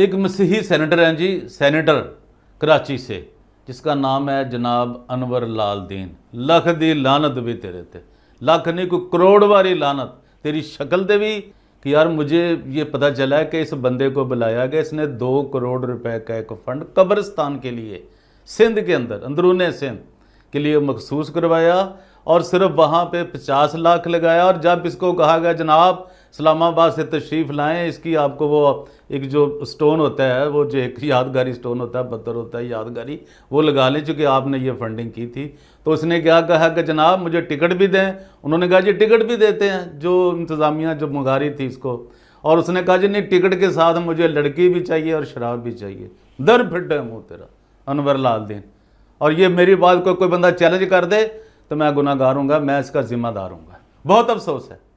एक मसीही सेनेटर हैं जी सेनेटर कराची से जिसका नाम है जनाब अनवर लाल दीन लख दी लानत भी तेरे थे लख नहीं कोई करोड़ वाली लानत तेरी शक्ल दे भी कि यार मुझे ये पता चला है कि इस बंदे को बुलाया गया इसने दो करोड़ रुपए का एक फ़ंड कब्रस्तान के लिए सिंध के अंदर अंदरून सिंध के लिए मखसूस करवाया और सिर्फ वहाँ पर पचास लाख लगाया और जब इसको कहा गया जनाब इस्लामाबाद से तशरीफ़ लाएँ इसकी आपको वो एक जो स्टोन होता है वो जो एक यादगारी स्टोन होता है पत्थर होता है यादगारी वो लगा लें चूँकि आपने ये फंडिंग की थी तो उसने क्या कहा कि जनाब मुझे टिकट भी दें उन्होंने कहा जी टिकट भी देते हैं जो इंतज़ामिया जो मंगा रही थी इसको और उसने कहा जी नहीं टिकट के साथ मुझे लड़की भी चाहिए और शराब भी चाहिए दर फिट है मुँह तेरा अनवर लाल दीन और ये मेरी बात को कोई बंदा चैलेंज कर दे तो मैं गुनागार हूँ मैं इसका ज़िम्मेदार हूँ बहुत अफसोस है